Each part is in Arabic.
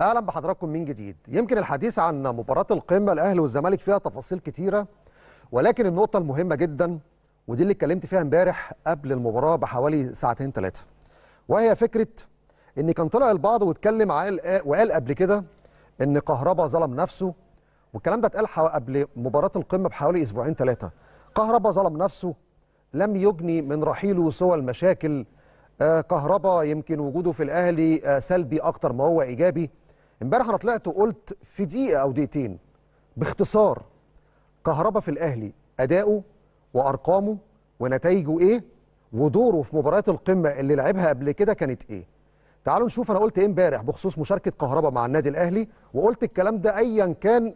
اهلا بحضراتكم من جديد يمكن الحديث عن مباراه القمه الاهلي والزمالك فيها تفاصيل كتيره ولكن النقطه المهمه جدا ودي اللي اتكلمت فيها امبارح قبل المباراه بحوالي ساعتين ثلاثه وهي فكره ان كان طلع البعض واتكلم وقال قبل كده ان كهربا ظلم نفسه والكلام ده اتقال قبل مباراه القمه بحوالي اسبوعين ثلاثه كهربا ظلم نفسه لم يجني من رحيله سوى المشاكل آه، كهربا يمكن وجوده في الاهلي آه، سلبي اكتر ما هو ايجابي امبارح انا طلعت وقلت في دقيقه او دقيقتين باختصار كهربا في الاهلي اداؤه وارقامه ونتائجه ايه ودوره في مباريات القمه اللي لعبها قبل كده كانت ايه تعالوا نشوف انا قلت ايه امبارح بخصوص مشاركه كهربا مع النادي الاهلي وقلت الكلام ده ايا كان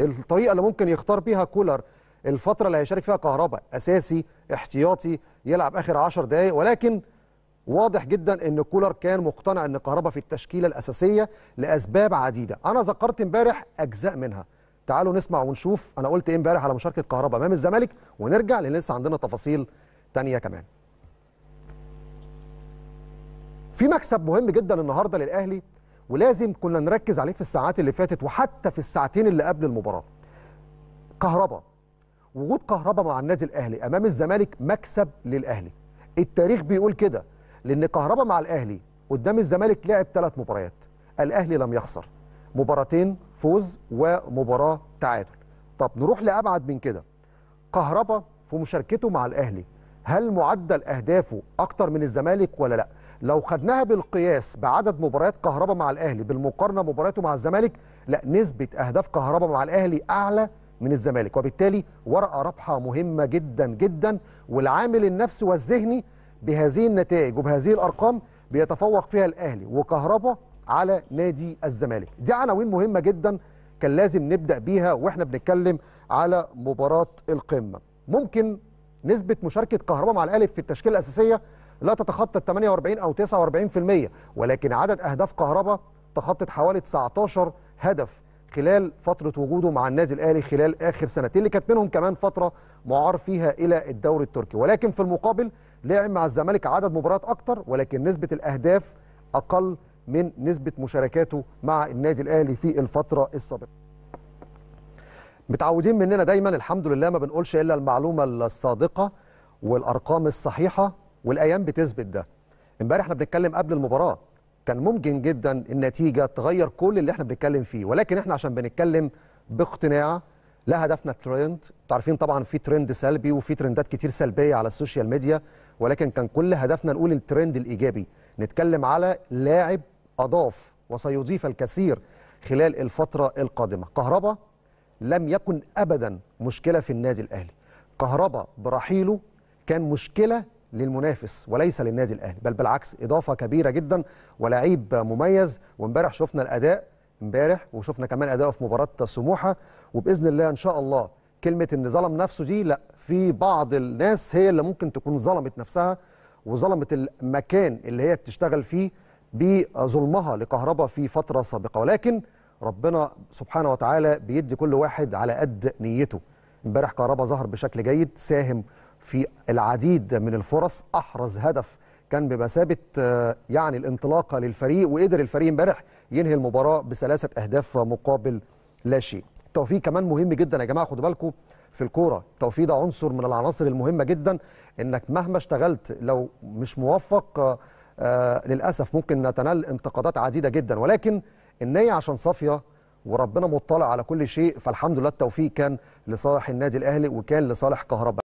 الطريقه اللي ممكن يختار بيها كولر الفتره اللي هيشارك فيها كهربا اساسي احتياطي يلعب اخر 10 دقائق ولكن واضح جدا ان كولر كان مقتنع ان كهربا في التشكيله الاساسيه لاسباب عديده انا ذكرت امبارح اجزاء منها تعالوا نسمع ونشوف انا قلت ايه امبارح على مشاركه كهربا امام الزمالك ونرجع لان لسه عندنا تفاصيل تانية كمان في مكسب مهم جدا النهارده للاهلي ولازم كنا نركز عليه في الساعات اللي فاتت وحتى في الساعتين اللي قبل المباراه كهربا وجود كهربا مع النادي الاهلي امام الزمالك مكسب للاهلي التاريخ بيقول كده لأن كهربا مع الأهلي قدام الزمالك لعب ثلاث مباريات الأهلي لم يخسر مباراتين فوز ومباراة تعادل طب نروح لأبعد من كده كهربا في مشاركته مع الأهلي هل معدل أهدافه أكتر من الزمالك ولا لأ لو خدناها بالقياس بعدد مباريات كهربا مع الأهلي بالمقارنة مبارياته مع الزمالك لا نسبة أهداف كهربا مع الأهلي أعلى من الزمالك وبالتالي ورقة رابحة مهمة جدا جدا والعامل النفسي والذهني بهذه النتائج وبهذه الارقام بيتفوق فيها الاهلي وكهربا على نادي الزمالك دي عناوين مهمه جدا كان لازم نبدا بيها واحنا بنتكلم على مباراه القمه ممكن نسبه مشاركه كهربا مع الاهلي في التشكيله الاساسيه لا تتخطى 48 او 49% ولكن عدد اهداف كهربا تخطت حوالي 19 هدف خلال فتره وجوده مع النادي الاهلي خلال اخر سنتين اللي كانت منهم كمان فتره معار فيها الى الدوري التركي ولكن في المقابل لعب مع الزمالك عدد مباريات اكتر ولكن نسبه الاهداف اقل من نسبه مشاركاته مع النادي الاهلي في الفتره السابقه متعودين مننا دايما الحمد لله ما بنقولش الا المعلومه الصادقه والارقام الصحيحه والايام بتثبت ده امبارح احنا بنتكلم قبل المباراه كان ممكن جدا النتيجه تغير كل اللي احنا بنتكلم فيه ولكن احنا عشان بنتكلم باقتناع لا هدفنا ترند عارفين طبعا في ترند سلبي وفي ترندات كتير سلبيه على السوشيال ميديا ولكن كان كل هدفنا نقول الترند الايجابي نتكلم على لاعب اضاف وسيضيف الكثير خلال الفتره القادمه كهربا لم يكن ابدا مشكله في النادي الاهلي كهربا برحيله كان مشكله للمنافس وليس للنادي الاهلي بل بالعكس اضافه كبيره جدا ولاعيب مميز وامبارح شفنا الاداء امبارح وشفنا كمان اداءه في مباراه سموحه وباذن الله ان شاء الله كلمه ان ظلم نفسه دي لا في بعض الناس هي اللي ممكن تكون ظلمت نفسها وظلمت المكان اللي هي بتشتغل فيه بظلمها لكهرباء في فتره سابقه ولكن ربنا سبحانه وتعالى بيدي كل واحد على قد نيته امبارح كهرباء ظهر بشكل جيد ساهم في العديد من الفرص احرز هدف كان بمثابه آه، يعني الانطلاقه للفريق وقدر الفريق امبارح ينهي المباراه بثلاثه اهداف مقابل لا شيء. التوفيق كمان مهم جدا يا جماعه خدوا بالكم في الكوره، التوفيق ده عنصر من العناصر المهمه جدا انك مهما اشتغلت لو مش موفق آه، آه، للاسف ممكن نتنال انتقادات عديده جدا ولكن النيه عشان صافيه وربنا مطلع على كل شيء فالحمد لله التوفيق كان لصالح النادي الاهلي وكان لصالح كهرباء